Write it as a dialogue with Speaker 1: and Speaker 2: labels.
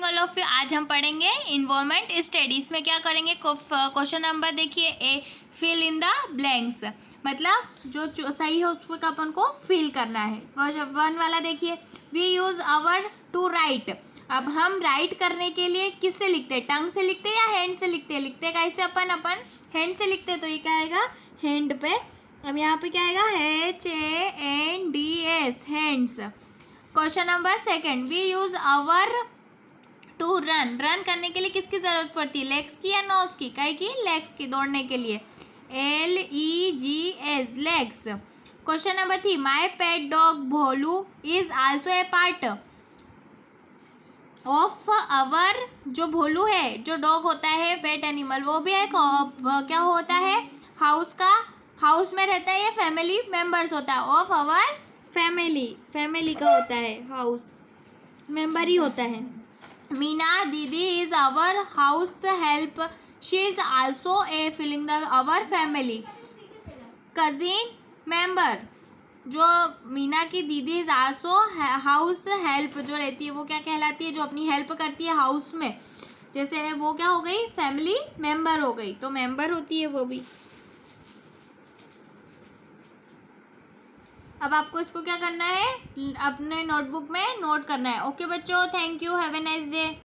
Speaker 1: morning all of you आज हम पढ़ेंगे इन्वॉर्मेंट स्टडीज में क्या करेंगे क्वेश्चन नंबर देखिए A fill in the blanks मतलब जो सही है उसका अपन को फिल करना है वन वाला देखिए we use our to write अब हम राइट करने के लिए किससे लिखते हैं टंग से लिखते हैं या हैंड से लिखते हैं लिखते कैसे अपन अपन हैंड से लिखते तो ये क्या आएगा हैंड पे अब यहाँ पे क्या आएगा H A N D S hands question number second we use our to run run करने के लिए किसकी ज़रूरत पड़ती है लेग्स की या नोज की कहे की लेग्स की दौड़ने के लिए L E G S legs question number three my pet dog Bholu is also a part of our जो भोलू है जो डॉग होता है पेट एनिमल वो भी एक क्या होता है हाउस का हाउस में रहता है या फैमिली मेंबर्स होता है ऑफ अवर फैमिली फैमिली का होता है हाउस मेंबर ही होता है Meena Didi is our house help she is also a filling the our family cousin member जो मीना की दीदी इज आल्सो हाउस हेल्प जो रहती है वो क्या कहलाती है जो अपनी हेल्प करती है हाउस में जैसे वो क्या हो गई फैमिली मेंबर हो गई तो मेंबर होती है वो भी अब आपको इसको क्या करना है अपने नोटबुक में नोट करना है ओके बच्चों thank you have a nice day